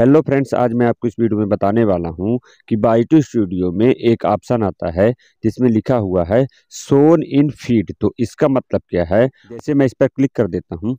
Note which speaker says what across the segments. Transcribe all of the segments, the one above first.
Speaker 1: hello friends आज मैं आपको इस वीडियो में बताने वाला हूं कि बाइटो स्टूडियो में एक ऑप्शन आता है जिसमें लिखा हुआ है सोन इन फीड तो इसका मतलब क्या है जैसे मैं इस पर क्लिक कर देता हूं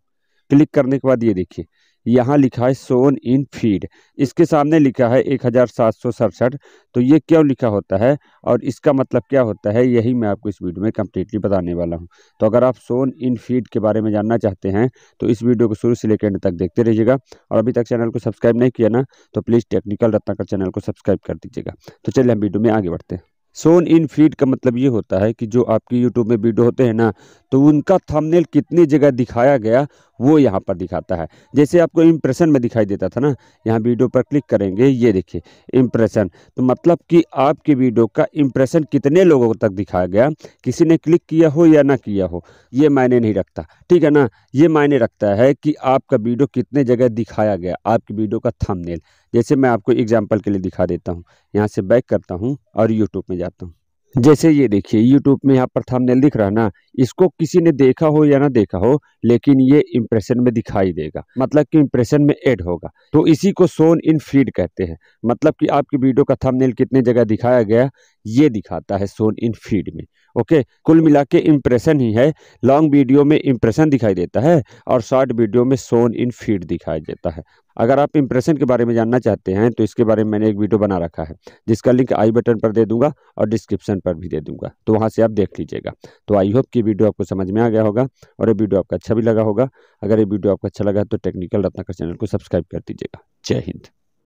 Speaker 1: क्लिक करने के बाद ये देखिए यहाँ लिखा है सोन इन फीड इसके सामने लिखा है एक हज़ार सात सौ सड़सठ तो ये क्यों लिखा होता है और इसका मतलब क्या होता है यही मैं आपको इस वीडियो में कम्प्लीटली बताने वाला हूँ तो अगर आप सोन इन फीड के बारे में जानना चाहते हैं तो इस वीडियो को शुरू से लेकर एंड तक देखते रहिएगा और अभी तक चैनल को सब्सक्राइब नहीं किया ना तो प्लीज़ टेक्निकल रत्नाकर चैनल को सब्सक्राइब कर दीजिएगा तो चलिए हम वीडियो में आगे बढ़ते हैं सोन इन फीड का मतलब ये होता है कि जो आपके यूट्यूब में वीडियो होते हैं ना तो उनका थंबनेल कितनी जगह दिखाया गया वो यहाँ पर दिखाता है जैसे आपको इम्प्रेशन में दिखाई देता था ना यहाँ वीडियो पर क्लिक करेंगे ये देखिए इम्प्रेशन तो मतलब कि आपकी वीडियो का इम्प्रेशन कितने लोगों तक दिखाया गया किसी ने क्लिक किया हो या ना किया हो ये मायने नहीं रखता ठीक है ना ये मायने रखता है कि आपका वीडियो कितने जगह दिखाया गया आपकी वीडियो का थमनेल जैसे मैं आपको एग्जाम्पल के लिए दिखा देता हूँ यहाँ से बैक करता हूँ और यूट्यूब में जाता हूँ जैसे ये देखिए यूट्यूब में यहाँ पर थंबनेल दिख रहा है ना इसको किसी ने देखा हो या ना देखा हो लेकिन ये इम्प्रेशन में दिखाई देगा मतलब कि इम्प्रेशन में ऐड होगा तो इसी को सोन इन फीड कहते हैं मतलब कि आपकी वीडियो का थंबनेल कितने जगह दिखाया गया ये दिखाता है सोन इन फीड में ओके कुल मिला के इम्प्रेशन ही है लॉन्ग वीडियो में इम्प्रेशन दिखाई देता है और शॉर्ट वीडियो में सोन इन फीड दिखाई देता है अगर आप इम्प्रेशन के बारे में जानना चाहते हैं तो इसके बारे में मैंने एक वीडियो बना रखा है जिसका लिंक आई बटन पर दे दूंगा और डिस्क्रिप्शन पर भी दे दूंगा तो वहाँ से आप देख लीजिएगा तो आई होप कि वीडियो आपको समझ में आ गया होगा और ये वीडियो आपका अच्छा भी लगा होगा अगर ये वीडियो आपको अच्छा लगा तो टेक्निकल रत्नाकर चैनल को सब्सक्राइब कर दीजिएगा जय हिंद